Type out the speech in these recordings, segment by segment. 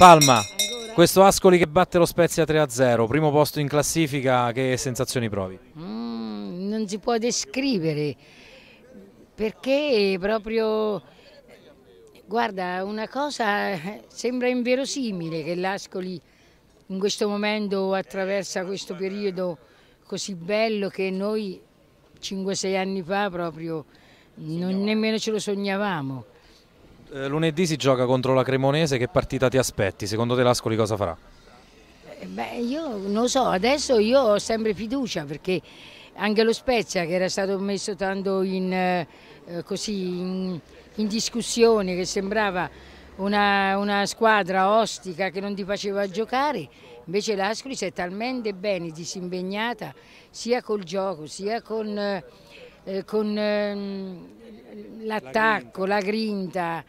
Palma, questo Ascoli che batte lo Spezia 3-0, primo posto in classifica, che sensazioni provi? Mm, non si può descrivere, perché proprio, guarda, una cosa sembra inverosimile che l'Ascoli in questo momento attraversa questo periodo così bello che noi 5-6 anni fa proprio non, nemmeno ce lo sognavamo. Eh, lunedì si gioca contro la Cremonese, che partita ti aspetti? Secondo te l'Ascoli cosa farà? Eh, beh, io non so, adesso io ho sempre fiducia perché anche lo Spezia che era stato messo tanto in, eh, eh, così, in, in discussione, che sembrava una, una, squadra ostica che non ti faceva giocare, invece l'Ascoli si è talmente bene disimpegnata sia col gioco sia con eh, eh, con ehm, l'attacco, la, la grinta.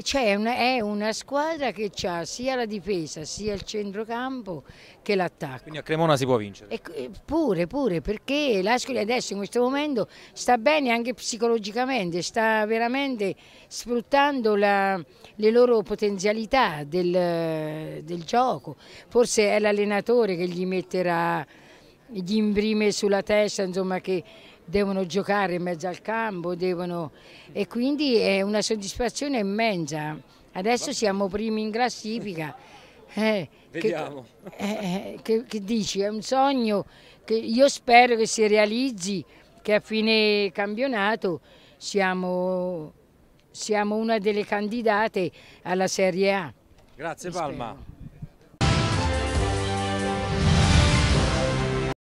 Cioè è una squadra che ha sia la difesa, sia il centrocampo che l'attacco. Quindi a Cremona si può vincere? E, eh, pure, pure, perché l'Ascoli adesso in questo momento sta bene anche psicologicamente, sta veramente sfruttando la, le loro potenzialità del, del gioco. Forse è l'allenatore che gli metterà gli imprime sulla testa insomma, che devono giocare in mezzo al campo devono... e quindi è una soddisfazione immensa. Adesso siamo primi in classifica. Eh, Vediamo. Che, eh, eh, che, che dici? È un sogno che io spero che si realizzi, che a fine campionato siamo, siamo una delle candidate alla Serie A. Grazie Mi Palma. Spero.